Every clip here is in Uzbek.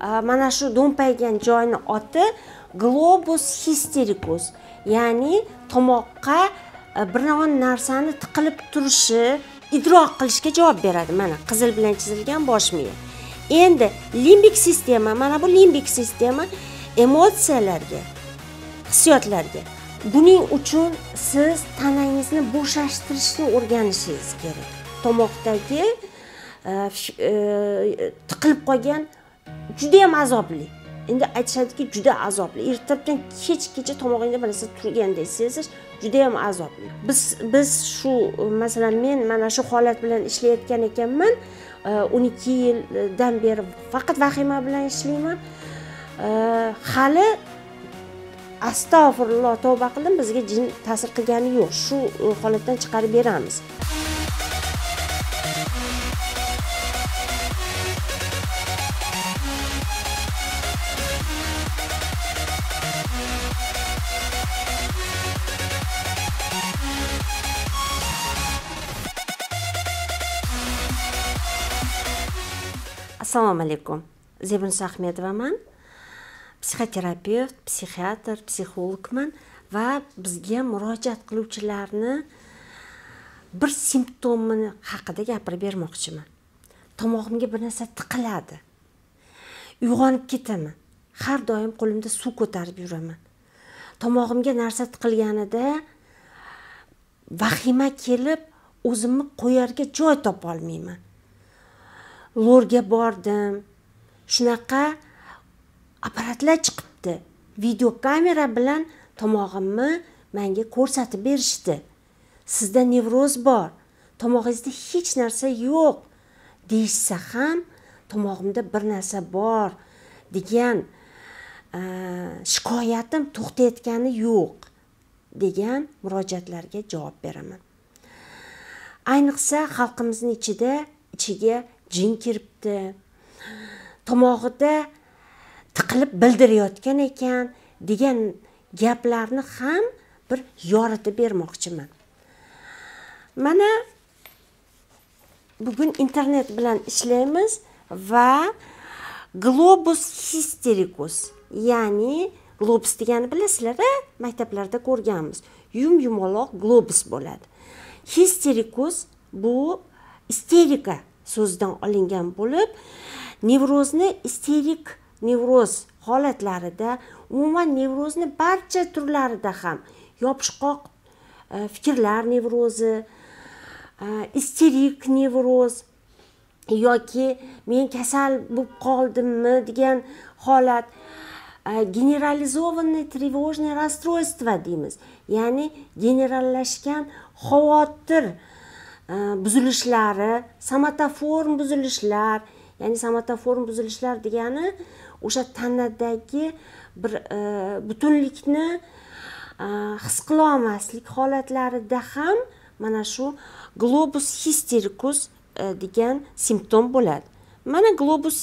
mana shu do'mpaygan joyni oti globus histerikus ya'ni tomoqqa e, biron narsani tiqilib turishi idrok qilishga javob beradi mana qizil bilan chizilgan bosh miya endi limbik sistema mana bu limbik sistema emotsiyalarga hissiyotlarga buning uchun siz tanangizni bo'shashtirishni o'rganishingiz kerak tomoqdagi e, e, tiqilib qolgan juda ham azobli endi aytishadiki juda azobli ertalabdan kechgacha tomog'ingda bir narsa turganday sezish ham azobli biz biz shu masalan men mana shu holat bilan ishlayotgan ekanman o'n ikki yildan beri faqat vahima bilan ishlayman hali astag'firulloh tavba qildim bizga jin ta'sir qilgani yo'q shu e, holatdan chiqarib beramiz assalomu alaykum zebinsa ahmedovaman psixoterapevt psixiatr psixologman va bizga murojaat qiluvchilarni bir simptomini haqida gapirib bermoqchiman tomog'imga bir narsa tiqiladi uyg'onib ketaman har doim qo'limda suv ko'tarib yuraman tomog'imga narsa tiqilganida vahima kelib o'zimni qo'yarga joy topa olmayman lorga bordim shunaqa apparatlar chiqibdi videokamera bilan tomog'imni menga ko'rsatib berishdi sizda nevroz bor tomog'ingizda hech narsa yo'q deyishsa ham tomog'imda bir narsa bor degan e, shikoyatim to'xtayotgani yo'q degan murojaatlarga javob beraman ayniqsa xalqimizni ichida ichiga jin kiribdi tomog'ida tiqilib bildirayotgan ekan degan gaplarni ham bir yoritib bermoqchiman mana bugun internet bilan ishlaymiz va globus histerikus ya'ni globus degani bilasizlar maktablarda ko'rganmiz yum yumaloq globus bo'ladi histerikus bu isterika so'zidan olingan bo'lib nevrozni isterik nevroz holatlarida umuman nevrozni barcha turlarida ham yopishqoq e, fikrlar nevrozi e, isterik nevroz yoki men kasal bo'lib qoldimmi degan holat e, generalizованный тревожный расстройство deymiz ya'ni generallashgan xavotir buzilishlari somatoform buzilishlar ya'ni somatoform buzilishlar degani o'sha tanadagi bir e, butunlikni e, his qilolmaslik holatlarida ham mana shu globus histerikus e, degan simptom bo'ladi mana globus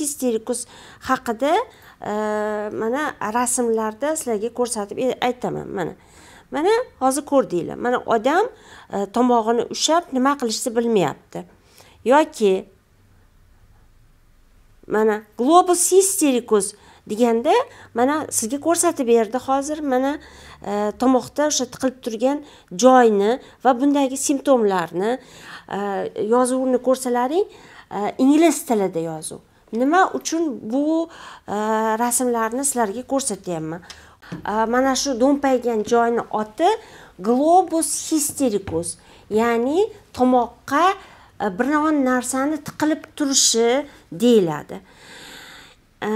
histerikus haqida mana rasmlarda sizlarga ko'rsatib aytaman mana mana hozir ko'rdinglar mana odam e, tomog'ini ushab nima qilishni bilmayapti yoki mana globus histerikus deganda mana sizga ko'rsatib berdi hozir mana e, tomoqda o'sha tiqilib turgan joyni va bundagi simptomlarni e, yozuvni ko'rsalaring ingliz tilida yozuv nima uchun bu rasmlarni sizlarga ko'rsatyapman mana shu do'mpaygan joyni oti globus histerikus ya'ni tomoqqa e, biron narsani tiqilib turishi deyiladi e,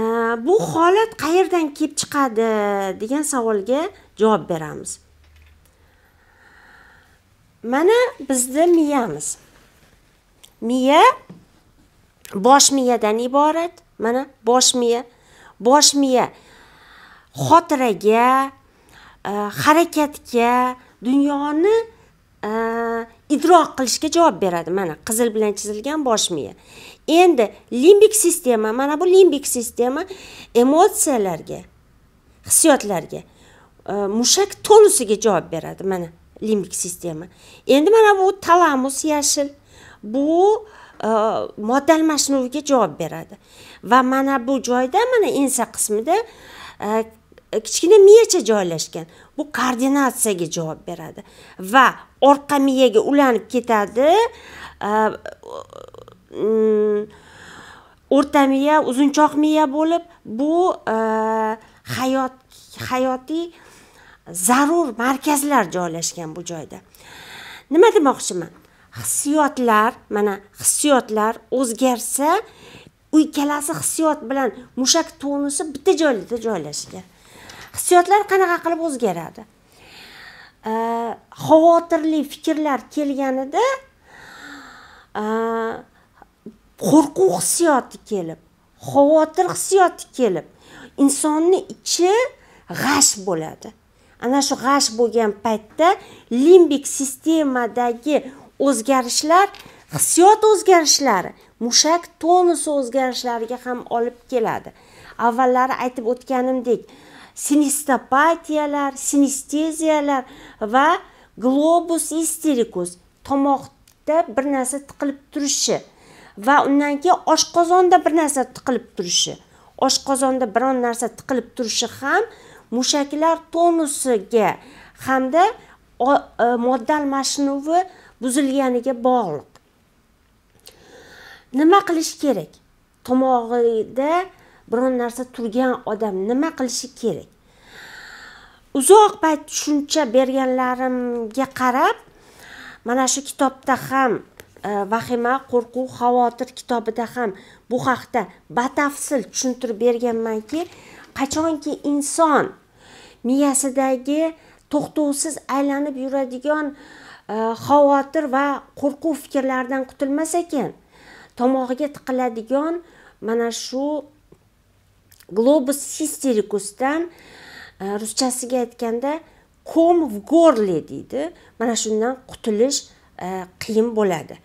bu holat qayerdan kelib chiqadi degan savolga javob beramiz mana bizni miyamiz miya bosh miyadan iborat mana bosh miya bosh miya xotiraga e, harakatga dunyoni e, idrok qilishga javob beradi mana qizil bilan chizilgan bosh miya endi limbik sistema mana bu limbik sistema emotsiyalarga hissiyotlarga e, mushak tonusiga javob beradi mana limbik sistema endi mana bu talamus yashil bu modda almashinuviga javob beradi va mana bu joyda mana ensa qismida E, kichkina miyacha joylashgan bu koordinatsiyaga javob beradi va orqa miyaga ulanib ketadi e, mm, o'rta miya uzunchoq miya bo'lib bu e, hayot hayotiy zarur markazlar joylashgan bu joyda nima demoqchiman hissiyotlar mana hissiyotlar o'zgarsa ikkalasi hissiyot bilan mushak tonusi bitta joyda joylashgan hissiyotlar qanaqa qilib o'zgaradi xavotirli fikrlar kelganida qo'rquv hissiyoti kelib xavotir hissiyoti kelib insonni ichi g'ash bo'ladi ana shu g'ash bo'lgan paytda limbik sistemadagi o'zgarishlar hissiyot o'zgarishlari mushak tonusi o'zgarishlariga ham olib keladi avvallari aytib o'tganimdek sinistopatiyalar sinisteziyalar va globus isterikus tomoqda bir narsa tiqilib turishi va undan keyin oshqozonda bir narsa tiqilib turishi oshqozonda biron narsa tiqilib turishi ham mushaklar tonusiga hamda e, modda almashinuvi buzilganiga bog'liq nima qilish kerak tomog'ida biron narsa turgan odam nima qilishi kerak uzoq payt tushuncha berganlarimga qarab mana shu kitobda ham e, vahima qo'rquv xavotir kitobida ham bu haqda batafsil tushuntirib berganmanki qachonki inson miyasidagi to'xtovsiz aylanib yuradigan e, xavotir va qo'rquv fikrlaridan qutulmas ekan tomog'iga tiqiladigan mana shu globus histericusdan e, ruschasiga aytganda kom v Мана deydi mana shundan qutulish e, qiyin bo'ladi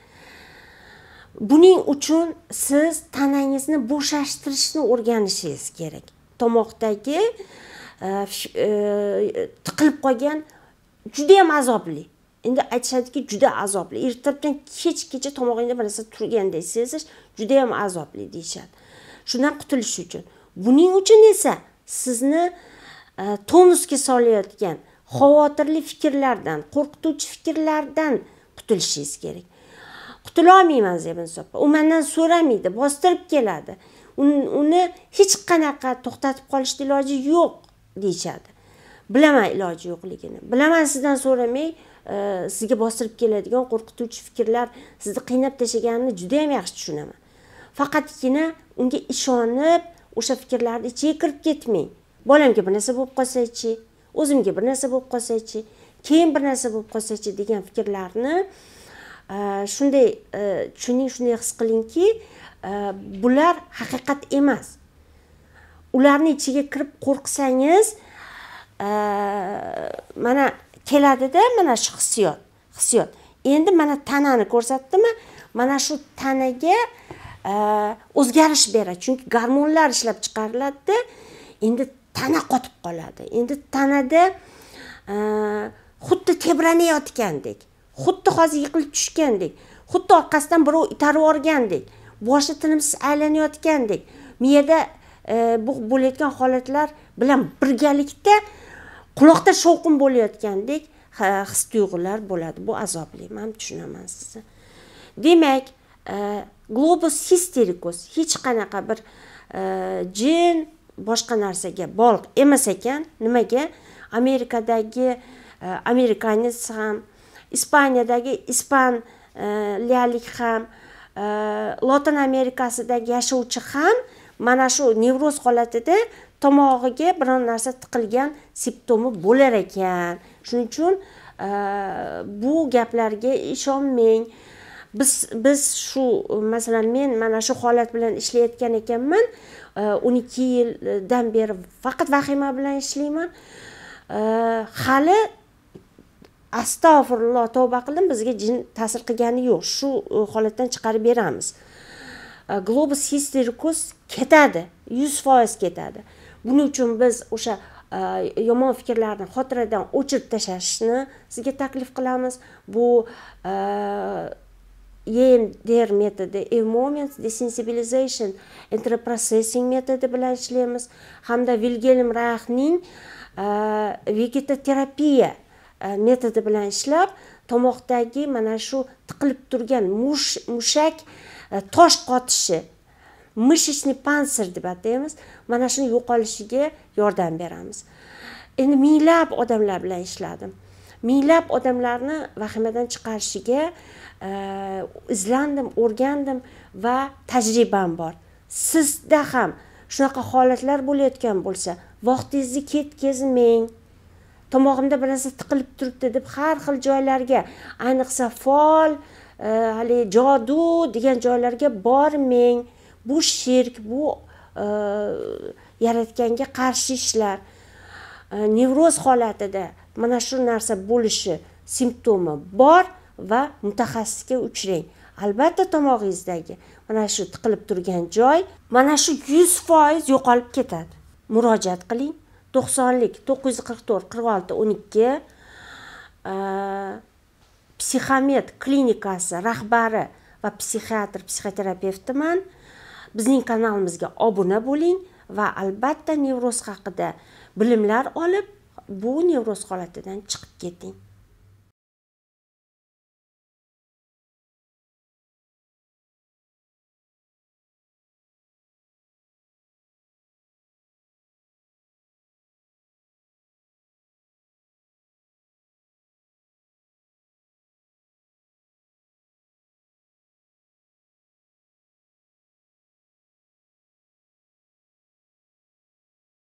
buning uchun siz tanangizni bo'shashtirishni o'rganishingiz kerak tomoqdagi e, tiqilib qolgan judayam azobli endi aytishadiki juda azobli ertalabdan kechgacha tomog'ingda bir narsa turganday sezish judayam azobli deyishadi shundan qutulish uchun buning uchun esa sizni e, tonusga solayotgan xavotirli fikrlardan qo'rqituvchi fikrlardan qutulishingiz kerak qutulolmayman zebin sopa u mandan so'ramaydi bostirib keladi uni hech qanaqa to'xtatib qolishni iloji yo'q deyishadi bilaman iloji yo'qligini bilaman sizdan so'ramay e, sizga bostirib keladigan qo'rqituvchi fikrlar sizni qiynab tashlaganini ham yaxshi tushunaman faqatgina unga ishonib o'sha fikrlarni ichiga kirib ketmang bolamga bir narsa bo'lib qolsachi o'zimga bir narsa bo'lib qolsachi keyin bir narsa bo'lib qolsachi degan fikrlarni e, shunday tushuning e, shunday his qilingki e, bular haqiqat emas ularni ichiga kirib qo'rqsangiz mana keladida mana shu hissiyot hissiyot endi mana tanani ko'rsatdimi mana shu tanaga o'zgarish beradi chunki gormonlar ishlab chiqariladida endi tana qotib qoladi endi tanada e, xuddi tebranayotgandek xuddi hozir yiqilib tushgandek xuddi orqasidan birov itarib yuborgandek boshi tinimsiz aylanayotgandek miyada e, bu bo'layotgan holatlar bilan birgalikda quloqda shovqin bo'layotgandek his tuyg'ular bo'ladi bu azobli man tushunaman sizni demak e, globus histerikus hech qanaqa bir e, jin boshqa narsaga bog'liq emas ekan nimaga amerikadagi e, amerikanец ham ispaniyadagi ispanliyalik ham e, lotin amerikasidagi yashovchi ham mana shu nevroz holatida tomog'iga biron narsa tiqilgan simptomi bo'lar ekan shuning uchun bu gaplarga ishonmang biz biz shu masalan men mana shu holat bilan ishlayotgan ekanman e, o'n ikki yildan beri faqat vahima bilan ishlayman e, hali astag'firulloh tavba qildim bizga jin ta'sir qilgani yo'q shu e, holatdan chiqarib beramiz globus histerikus ketadi yuz foiz ketadi buning uchun biz o'sha yomon fikrlarni xotiradan o'chirib tashlashni sizga taklif qilamiz bu emdr metodi moments desensibalization enteroprocessing metodi bilan ishlaymiz hamda vilgelm raxning uh, vegetoterapiya uh, metodi bilan ishlab tomoqdagi mana shu tiqilib turgan mush mushak uh, tosh qotishi мышечный панцир deb ataymiz mana shuni yo'qolishiga yordam beramiz endi minglab odamlar bilan ishladim minglab odamlarni vahimadan chiqarishiga e, izlandim o'rgandim va tajribam bor sizda ham shunaqa holatlar bo'layotgan bo'lsa vaqtingizni ketkazmang tomog'imda bir narsa tiqilib turibdi deb har xil joylarga ayniqsa fol e, haligi jodu degan joylarga bormang bu shirk bu e, yaratganga qarshi ishlar nevroz э, holatida mana shu narsa bo'lishi simptomi bor va mutaxassisga uchrang albatta tomog'ingizdagi mana shu tiqilib turgan joy mana shu yuz foiz yo'qolib ketadi murojaat qiling to'qsonlik to'qqiz yuz qirq to'rt qirq olti o'n ikki psixomet klinikasi rahbari va psixiatr psixoterapevtiman bizning kanalimizga obuna bo'ling va albatta nevroz haqida bilimlar olib bu nevroz holatidan chiqib keting